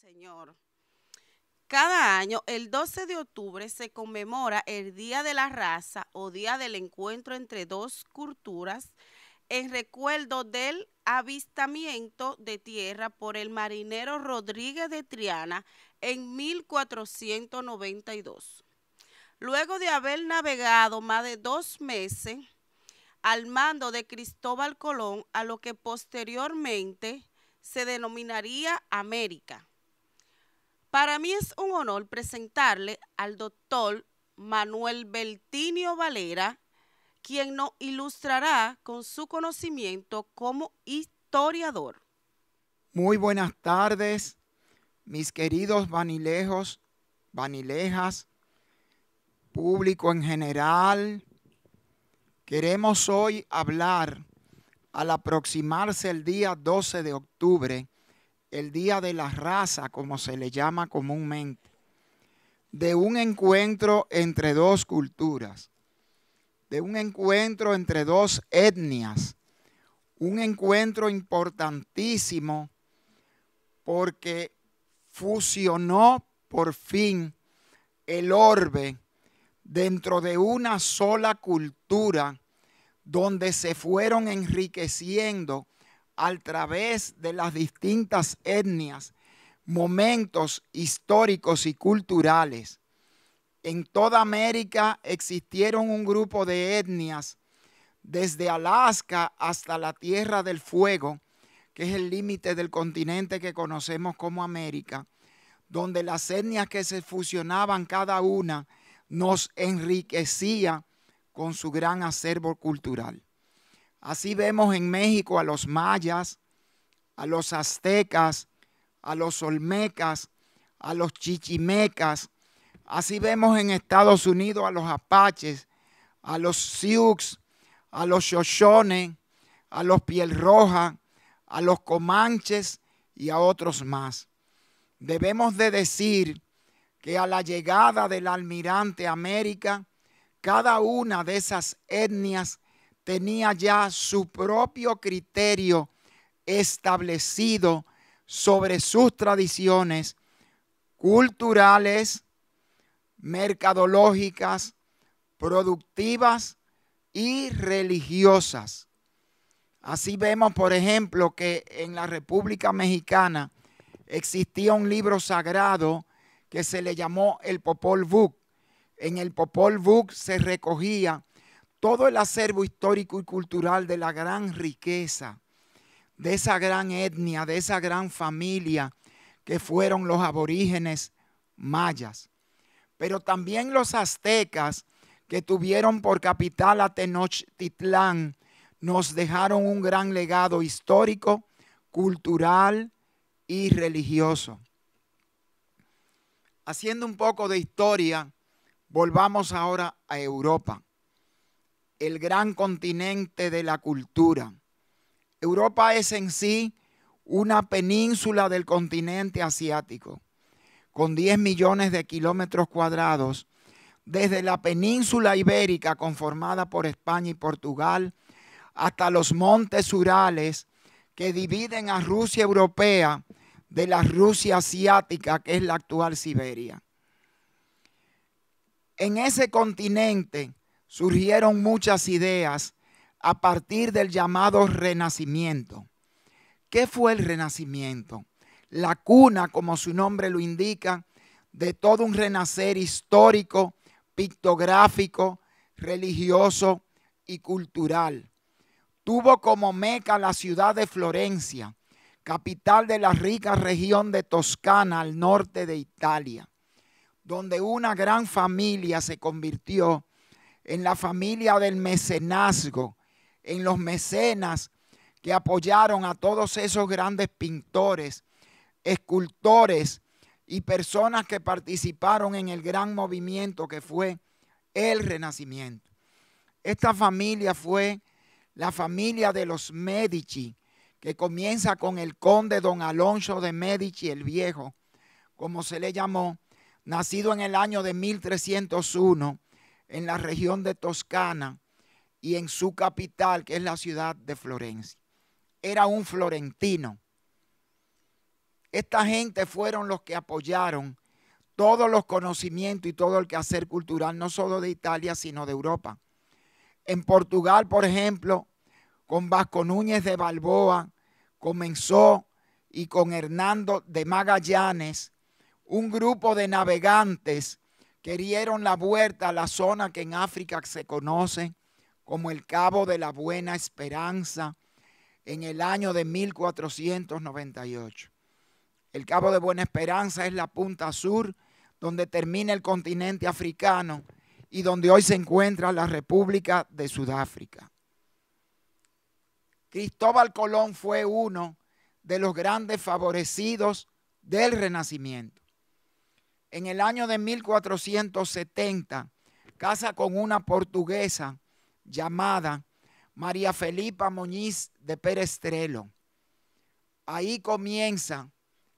Señor. Cada año, el 12 de octubre, se conmemora el Día de la Raza o Día del Encuentro entre dos culturas en recuerdo del avistamiento de tierra por el marinero Rodríguez de Triana en 1492. Luego de haber navegado más de dos meses al mando de Cristóbal Colón a lo que posteriormente se denominaría América para mí es un honor presentarle al doctor Manuel Beltinio Valera, quien nos ilustrará con su conocimiento como historiador. Muy buenas tardes, mis queridos vanilejos, vanilejas, público en general. Queremos hoy hablar, al aproximarse el día 12 de octubre, el Día de la Raza, como se le llama comúnmente, de un encuentro entre dos culturas, de un encuentro entre dos etnias, un encuentro importantísimo porque fusionó por fin el orbe dentro de una sola cultura donde se fueron enriqueciendo a través de las distintas etnias, momentos históricos y culturales. En toda América existieron un grupo de etnias, desde Alaska hasta la Tierra del Fuego, que es el límite del continente que conocemos como América, donde las etnias que se fusionaban cada una nos enriquecía con su gran acervo cultural. Así vemos en México a los mayas, a los aztecas, a los olmecas, a los chichimecas. Así vemos en Estados Unidos a los apaches, a los sioux, a los shoshones, a los piel roja, a los comanches y a otros más. Debemos de decir que a la llegada del almirante América, cada una de esas etnias tenía ya su propio criterio establecido sobre sus tradiciones culturales, mercadológicas, productivas y religiosas. Así vemos, por ejemplo, que en la República Mexicana existía un libro sagrado que se le llamó el Popol Vuh. En el Popol Vuh se recogía todo el acervo histórico y cultural de la gran riqueza, de esa gran etnia, de esa gran familia que fueron los aborígenes mayas, pero también los aztecas que tuvieron por capital a Tenochtitlán, nos dejaron un gran legado histórico, cultural y religioso. Haciendo un poco de historia, volvamos ahora a Europa el gran continente de la cultura. Europa es en sí una península del continente asiático, con 10 millones de kilómetros cuadrados, desde la península ibérica conformada por España y Portugal, hasta los montes Urales que dividen a Rusia europea de la Rusia asiática, que es la actual Siberia. En ese continente surgieron muchas ideas a partir del llamado renacimiento. ¿Qué fue el renacimiento? La cuna, como su nombre lo indica, de todo un renacer histórico, pictográfico, religioso y cultural. Tuvo como meca la ciudad de Florencia, capital de la rica región de Toscana al norte de Italia, donde una gran familia se convirtió en la familia del mecenazgo, en los mecenas que apoyaron a todos esos grandes pintores, escultores y personas que participaron en el gran movimiento que fue el Renacimiento. Esta familia fue la familia de los Medici, que comienza con el conde don Alonso de Medici el Viejo, como se le llamó, nacido en el año de 1301 en la región de Toscana y en su capital, que es la ciudad de Florencia. Era un florentino. Esta gente fueron los que apoyaron todos los conocimientos y todo el quehacer cultural, no solo de Italia, sino de Europa. En Portugal, por ejemplo, con Vasco Núñez de Balboa, comenzó y con Hernando de Magallanes, un grupo de navegantes que la vuelta a la zona que en África se conoce como el Cabo de la Buena Esperanza en el año de 1498. El Cabo de Buena Esperanza es la punta sur donde termina el continente africano y donde hoy se encuentra la República de Sudáfrica. Cristóbal Colón fue uno de los grandes favorecidos del Renacimiento en el año de 1470, casa con una portuguesa llamada María Felipa Moñiz de Perestrelo. Ahí comienza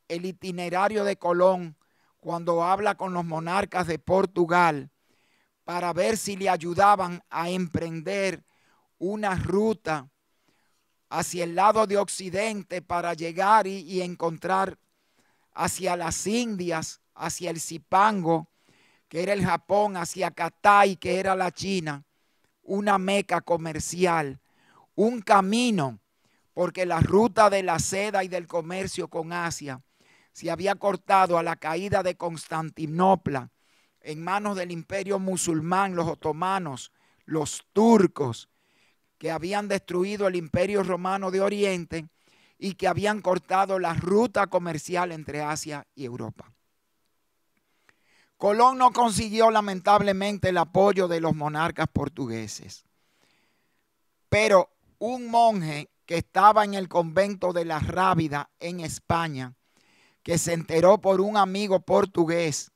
el itinerario de Colón cuando habla con los monarcas de Portugal para ver si le ayudaban a emprender una ruta hacia el lado de Occidente para llegar y encontrar hacia las Indias hacia el Zipango, que era el Japón, hacia Catay, que era la China, una meca comercial, un camino, porque la ruta de la seda y del comercio con Asia se había cortado a la caída de Constantinopla en manos del imperio musulmán, los otomanos, los turcos, que habían destruido el imperio romano de Oriente y que habían cortado la ruta comercial entre Asia y Europa. Colón no consiguió lamentablemente el apoyo de los monarcas portugueses. Pero un monje que estaba en el convento de la Rábida en España, que se enteró por un amigo portugués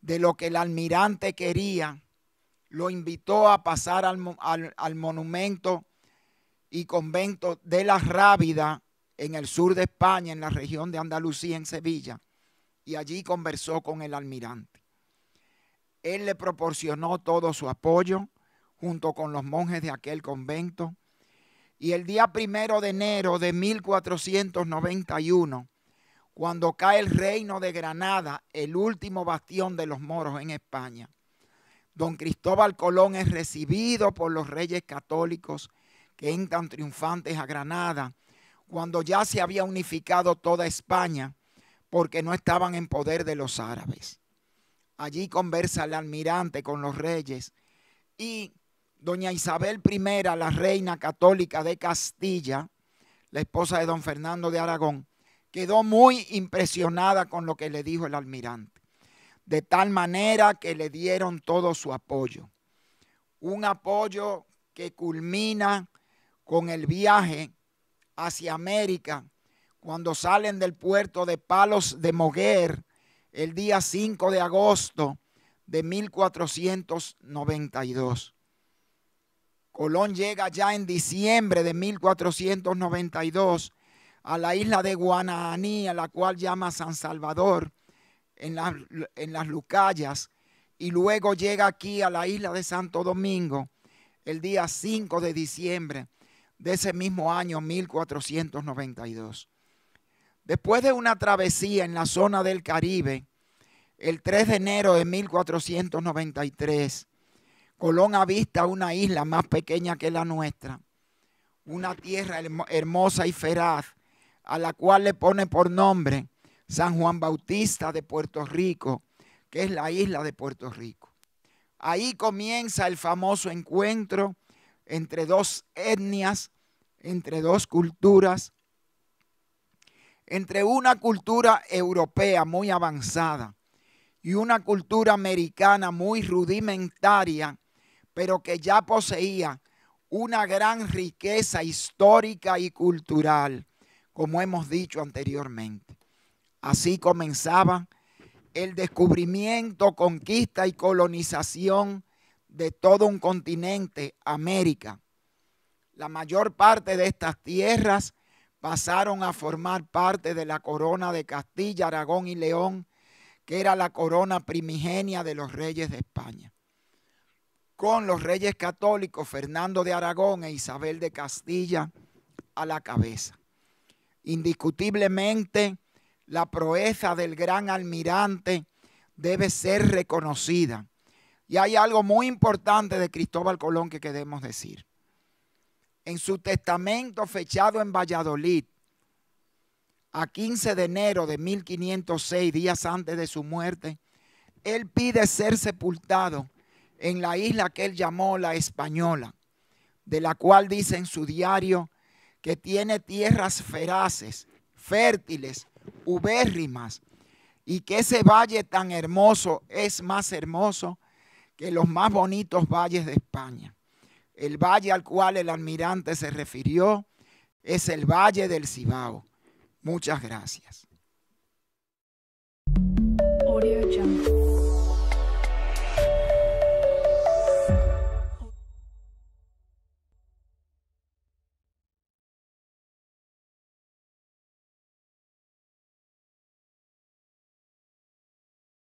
de lo que el almirante quería, lo invitó a pasar al, monumento y convento de la Rábida en el sur de España, en la región de Andalucía, en Sevilla, y allí conversó con el almirante. Él le proporcionó todo su apoyo junto con los monjes de aquel convento. Y el día primero de enero de 1491, cuando cae el reino de Granada, el último bastión de los moros en España, don Cristóbal Colón es recibido por los reyes católicos que entran triunfantes a Granada, cuando ya se había unificado toda España porque no estaban en poder de los árabes. Allí conversa el almirante con los reyes y doña Isabel I, la reina católica de Castilla, la esposa de don Fernando de Aragón, quedó muy impresionada con lo que le dijo el almirante, de tal manera que le dieron todo su apoyo. Un apoyo que culmina con el viaje hacia América, cuando salen del puerto de Palos de Moguer el día 5 de agosto de 1492. Colón llega ya en diciembre de 1492 a la isla de Guananí, a la cual llama San Salvador, en, en las Lucayas, y luego llega aquí a la isla de Santo Domingo el día 5 de diciembre de ese mismo año 1492. Después de una travesía en la zona del Caribe, el 3 de enero de 1493, Colón avista una isla más pequeña que la nuestra, una tierra hermosa y feraz, a la cual le pone por nombre San Juan Bautista de Puerto Rico, que es la isla de Puerto Rico. Ahí comienza el famoso encuentro entre dos etnias, entre dos culturas, entre una cultura europea muy avanzada y una cultura americana muy rudimentaria, pero que ya poseía una gran riqueza histórica y cultural, como hemos dicho anteriormente. Así comenzaba el descubrimiento, conquista y colonización de todo un continente, América. La mayor parte de estas tierras pasaron a formar parte de la corona de Castilla, Aragón y León, que era la corona primigenia de los reyes de España. Con los reyes católicos Fernando de Aragón e Isabel de Castilla a la cabeza. Indiscutiblemente, la proeza del gran almirante debe ser reconocida. Y hay algo muy importante de Cristóbal Colón que queremos decir en su testamento fechado en Valladolid a 15 de enero de 1506, días antes de su muerte, él pide ser sepultado en la isla que él llamó la Española, de la cual dice en su diario que tiene tierras feraces, fértiles, ubérrimas, y que ese valle tan hermoso es más hermoso que los más bonitos valles de España. El valle al cual el almirante se refirió es el valle del Cibao. Muchas gracias.